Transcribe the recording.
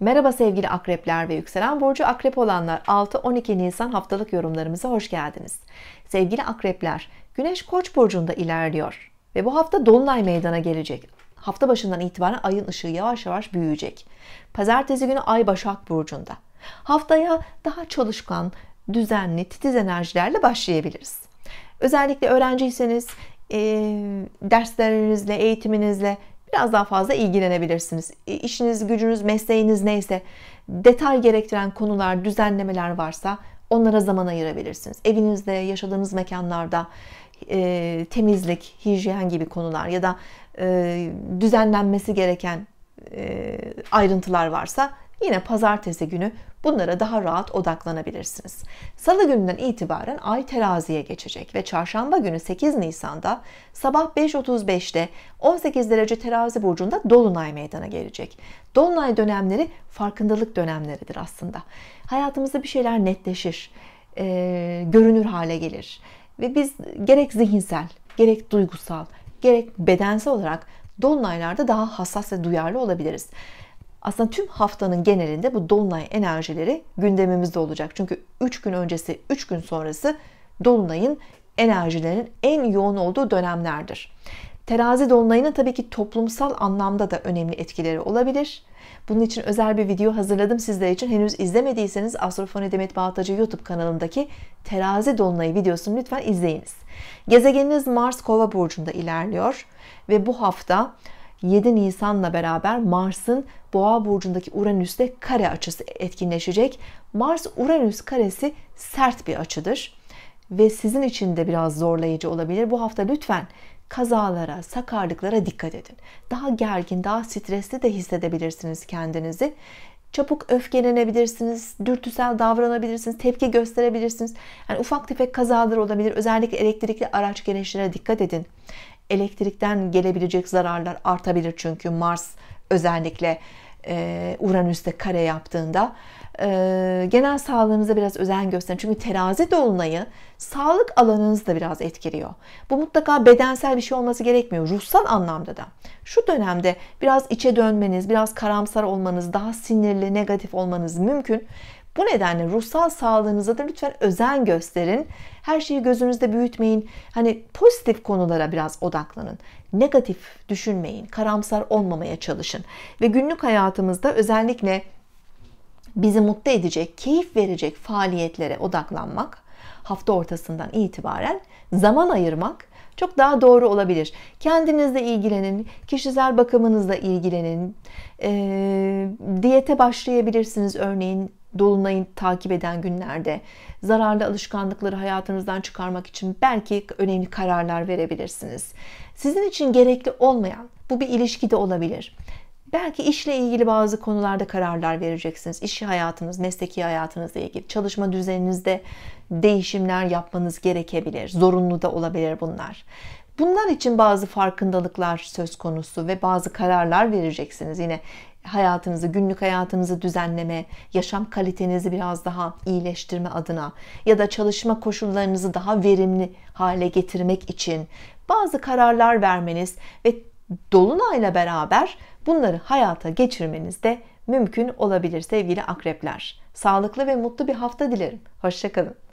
Merhaba sevgili akrepler ve yükselen burcu akrep olanlar 6-12 Nisan haftalık yorumlarımıza hoş geldiniz. Sevgili akrepler, Güneş Koç burcunda ilerliyor ve bu hafta dolunay meydana gelecek. Hafta başından itibaren ayın ışığı yavaş yavaş büyüyecek. Pazartesi günü ay Başak burcunda. Haftaya daha çalışkan, düzenli, titiz enerjilerle başlayabiliriz. Özellikle öğrenciyseniz e, derslerinizle, eğitiminizle biraz daha fazla ilgilenebilirsiniz. E, işiniz, gücünüz, mesleğiniz neyse detay gerektiren konular, düzenlemeler varsa onlara zaman ayırabilirsiniz. Evinizde, yaşadığınız mekanlarda e, temizlik, hijyen gibi konular ya da e, düzenlenmesi gereken e, ayrıntılar varsa yine pazartesi günü bunlara daha rahat odaklanabilirsiniz. Salı gününden itibaren ay teraziye geçecek ve çarşamba günü 8 Nisan'da sabah 5.35'te 18 derece terazi burcunda dolunay meydana gelecek. Dolunay dönemleri farkındalık dönemleridir aslında. Hayatımızda bir şeyler netleşir, e, görünür hale gelir ve biz gerek zihinsel, gerek duygusal, gerek bedensel olarak dolunaylarda daha hassas ve duyarlı olabiliriz. Aslında tüm haftanın genelinde bu dolunay enerjileri gündemimizde olacak. Çünkü 3 gün öncesi, 3 gün sonrası dolunayın enerjilerinin en yoğun olduğu dönemlerdir. Terazi dolunayının tabii ki toplumsal anlamda da önemli etkileri olabilir. Bunun için özel bir video hazırladım sizler için. Henüz izlemediyseniz Astrofoni Demet Bağtacı YouTube kanalındaki Terazi Dolunayı videosunu lütfen izleyiniz. Gezegeniniz Mars Kova burcunda ilerliyor ve bu hafta 7 Nisan'la beraber Mars'ın Boğa burcundaki Uranüs'te kare açısı etkinleşecek. Mars Uranüs karesi sert bir açıdır ve sizin için de biraz zorlayıcı olabilir. Bu hafta lütfen kazalara, sakarlıklara dikkat edin. Daha gergin, daha stresli de hissedebilirsiniz kendinizi. Çabuk öfkelenebilirsiniz, dürtüsel davranabilirsiniz, tepki gösterebilirsiniz. Yani ufak tefek kazalar olabilir. Özellikle elektrikli araç gereçlere dikkat edin elektrikten gelebilecek zararlar artabilir çünkü Mars özellikle Uranüs'te kare yaptığında genel sağlığınıza biraz özen gösterin. Çünkü terazi dolunayı sağlık alanınızı da biraz etkiliyor. Bu mutlaka bedensel bir şey olması gerekmiyor. Ruhsal anlamda da. Şu dönemde biraz içe dönmeniz, biraz karamsar olmanız, daha sinirli, negatif olmanız mümkün. Bu nedenle ruhsal sağlığınıza da lütfen özen gösterin. Her şeyi gözünüzde büyütmeyin. Hani pozitif konulara biraz odaklanın. Negatif düşünmeyin. Karamsar olmamaya çalışın. Ve günlük hayatımızda özellikle bizi mutlu edecek, keyif verecek faaliyetlere odaklanmak, hafta ortasından itibaren zaman ayırmak çok daha doğru olabilir. Kendinizle ilgilenin, kişisel bakımınızla ilgilenin, e, diyete başlayabilirsiniz örneğin dolunayı takip eden günlerde zararlı alışkanlıkları hayatınızdan çıkarmak için belki önemli kararlar verebilirsiniz. Sizin için gerekli olmayan bu bir ilişki de olabilir. Belki işle ilgili bazı konularda kararlar vereceksiniz. İş hayatınız, mesleki hayatınızla ilgili, çalışma düzeninizde değişimler yapmanız gerekebilir. Zorunlu da olabilir bunlar. Bunlar için bazı farkındalıklar söz konusu ve bazı kararlar vereceksiniz. Yine hayatınızı, günlük hayatınızı düzenleme, yaşam kalitenizi biraz daha iyileştirme adına ya da çalışma koşullarınızı daha verimli hale getirmek için bazı kararlar vermeniz ve dolunayla beraber bunları hayata geçirmeniz de mümkün olabilir sevgili akrepler. Sağlıklı ve mutlu bir hafta dilerim. Hoşçakalın.